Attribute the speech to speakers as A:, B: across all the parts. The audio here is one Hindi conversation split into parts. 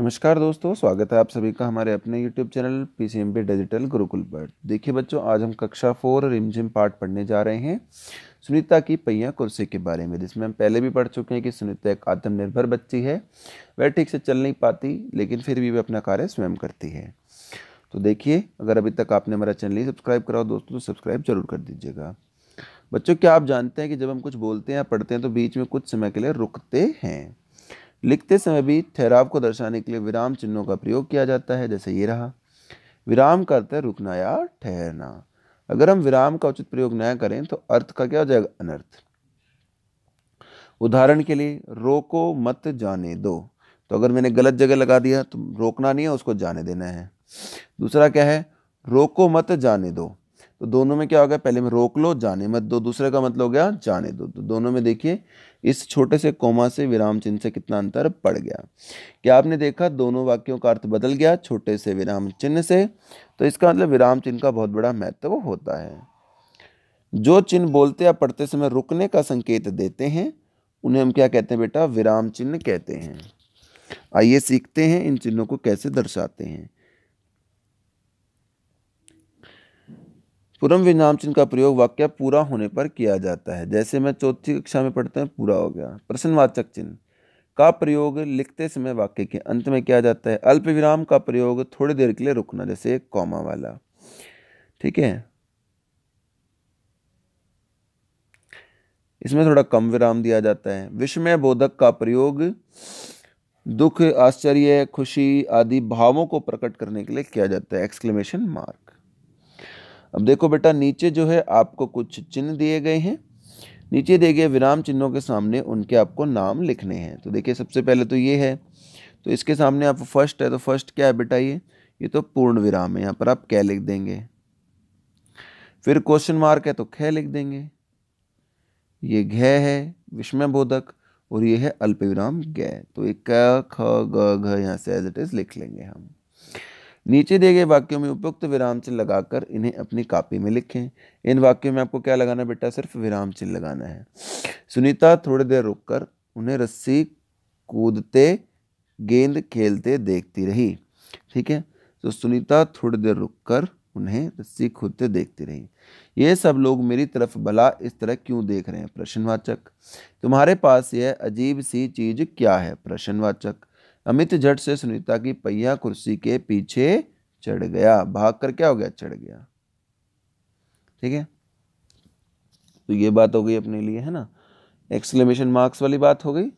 A: नमस्कार दोस्तों स्वागत है आप सभी का हमारे अपने YouTube channel P C M P digital Gurukul पर देखिए बच्चों आज हम कक्षा फोर रिमझिम पार्ट पढ़ने जा रहे हैं सुनीता की पहिया कुर्सी के बारे में जिसमें हम पहले भी पढ़ चुके हैं कि सुनीता एक आत्मनिर्भर बच्ची है वह ठीक से चल नहीं पाती लेकिन फिर भी वह अपना कार्य स्वयं करती है तो देखिए अगर अभी तक आपने हमारा चैनल नहीं सब्सक्राइब कराओ दोस्तों तो सब्सक्राइब जरूर कर दीजिएगा बच्चों क्या आप जानते हैं कि जब हम कुछ बोलते हैं या पढ़ते हैं तो बीच में कुछ समय के लिए रुकते हैं लिखते समय भी ठहराव को दर्शाने के लिए विराम चिन्हों का प्रयोग किया जाता है जैसे ये रहा विराम करते रुकना या ठहरना अगर हम विराम का उचित प्रयोग न करें तो अर्थ का क्या हो जाएगा अनर्थ उदाहरण के लिए रोको मत जाने दो तो अगर मैंने गलत जगह लगा दिया तो रोकना नहीं है उसको जाने देना है दूसरा क्या है रोको मत जाने दो तो दोनों में क्या होगा पहले में रोक लो जाने मत दो दूसरे का मतलब हो गया जाने दो तो दोनों में देखिए इस छोटे से कोमा से विराम चिन्ह से कितना अंतर पड़ गया क्या आपने देखा दोनों वाक्यों का अर्थ बदल गया छोटे से विराम चिन्ह से तो इसका मतलब विराम चिन्ह का बहुत बड़ा महत्व होता है जो चिन्ह बोलते या पढ़ते समय रुकने का संकेत देते हैं उन्हें हम क्या कहते हैं बेटा विराम चिन्ह कहते हैं आइए सीखते हैं इन चिन्हों को कैसे दर्शाते हैं पूर्व विराम चिन्ह का प्रयोग वाक्य पूरा होने पर किया जाता है जैसे मैं चौथी कक्षा में पढ़ते हैं पूरा हो गया प्रश्नवाचक चिन्ह का प्रयोग लिखते समय वाक्य के अंत में किया जाता है अल्प विराम का प्रयोग थोड़ी देर के लिए रुकना जैसे कौमा वाला ठीक है इसमें थोड़ा कम विराम दिया जाता है विषमय बोधक का प्रयोग दुख आश्चर्य खुशी आदि भावों को प्रकट करने के लिए किया जाता है एक्सक्लेमेशन मार्क अब देखो बेटा नीचे जो है आपको कुछ चिन्ह दिए गए हैं नीचे दिए गए विराम चिन्हों के सामने उनके आपको नाम लिखने हैं तो देखिए सबसे पहले तो ये है तो इसके सामने आप फर्स्ट है तो फर्स्ट क्या है बेटा ये ये तो पूर्ण विराम है यहाँ पर आप कै लिख देंगे फिर क्वेश्चन मार्क है तो ख लिख देंगे ये घ है विस्मय बोधक और ये है अल्प विराम गै तो एक क ख ग घ यहाँ से एज इट इज़ लिख लेंगे हम नीचे दिए गए वाक्यों में उपयुक्त विराम चिन्ह लगाकर इन्हें अपनी कापी में लिखें इन वाक्यों में आपको क्या लगाना बेटा सिर्फ विराम चिन्ह लगाना है सुनीता थोड़ी देर रुककर उन्हें रस्सी कूदते गेंद खेलते देखती रही ठीक है तो सुनीता थोड़ी देर रुककर उन्हें रस्सी कूदते देखती रही ये सब लोग मेरी तरफ भला इस तरह क्यों देख रहे हैं प्रश्नवाचक तुम्हारे पास यह अजीब सी चीज़ क्या है प्रश्नवाचक अमित झट से सुनीता की पहिया कुर्सी के पीछे चढ़ गया भाग कर क्या हो गया चढ़ गया ठीक है तो ये बात हो गई अपने लिए है ना एक्सक्लेमेशन मार्क्स वाली बात हो गई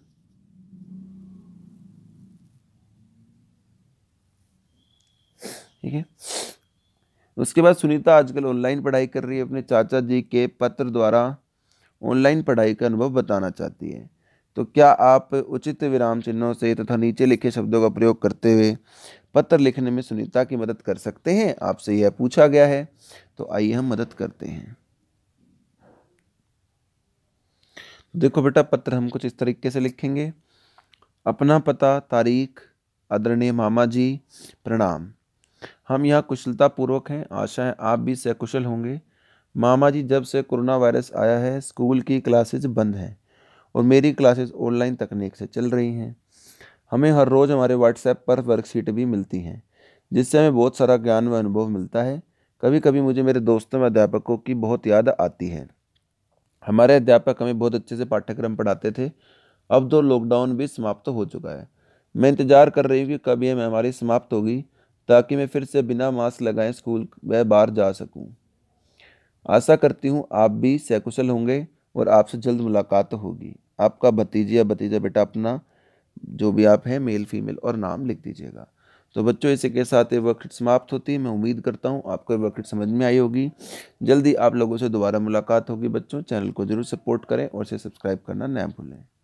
A: ठीक है उसके बाद सुनीता आजकल ऑनलाइन पढ़ाई कर रही है अपने चाचा जी के पत्र द्वारा ऑनलाइन पढ़ाई का अनुभव बताना चाहती है तो क्या आप उचित विराम चिन्हों से तथा नीचे लिखे शब्दों का प्रयोग करते हुए पत्र लिखने में सुनीता की मदद कर सकते हैं आपसे यह पूछा गया है तो आइए हम मदद करते हैं देखो बेटा पत्र हम कुछ इस तरीके से लिखेंगे अपना पता तारीख आदरणीय मामा जी प्रणाम हम यहाँ कुशलतापूर्वक हैं आशा है आप भी सकुशल होंगे मामा जी जब से कोरोना वायरस आया है स्कूल की क्लासेज बंद हैं और मेरी क्लासेस ऑनलाइन तकनीक से चल रही हैं हमें हर रोज़ हमारे व्हाट्सएप पर वर्कशीट भी मिलती हैं जिससे हमें बहुत सारा ज्ञान व अनुभव मिलता है कभी कभी मुझे मेरे दोस्तों व अध्यापकों की बहुत याद आती है हमारे अध्यापक हमें बहुत अच्छे से पाठ्यक्रम पढ़ाते थे अब तो लॉकडाउन भी समाप्त हो चुका है मैं इंतज़ार कर रही हूँ कि कब यह महामारी समाप्त होगी ताकि मैं फिर से बिना मास्क लगाए स्कूल व बाहर जा सकूँ आशा करती हूँ आप भी सकुशल होंगे और आपसे जल्द मुलाकात होगी आपका भतीजी या भतीजा बेटा अपना जो भी आप हैं मेल फीमेल और नाम लिख दीजिएगा तो बच्चों इसी के साथ ये वर्कशीट समाप्त होती है मैं उम्मीद करता हूँ आपको ये वर्कशीट समझ में आई होगी जल्दी आप लोगों से दोबारा मुलाकात होगी बच्चों चैनल को जरूर सपोर्ट करें और इसे सब्सक्राइब करना न भूलें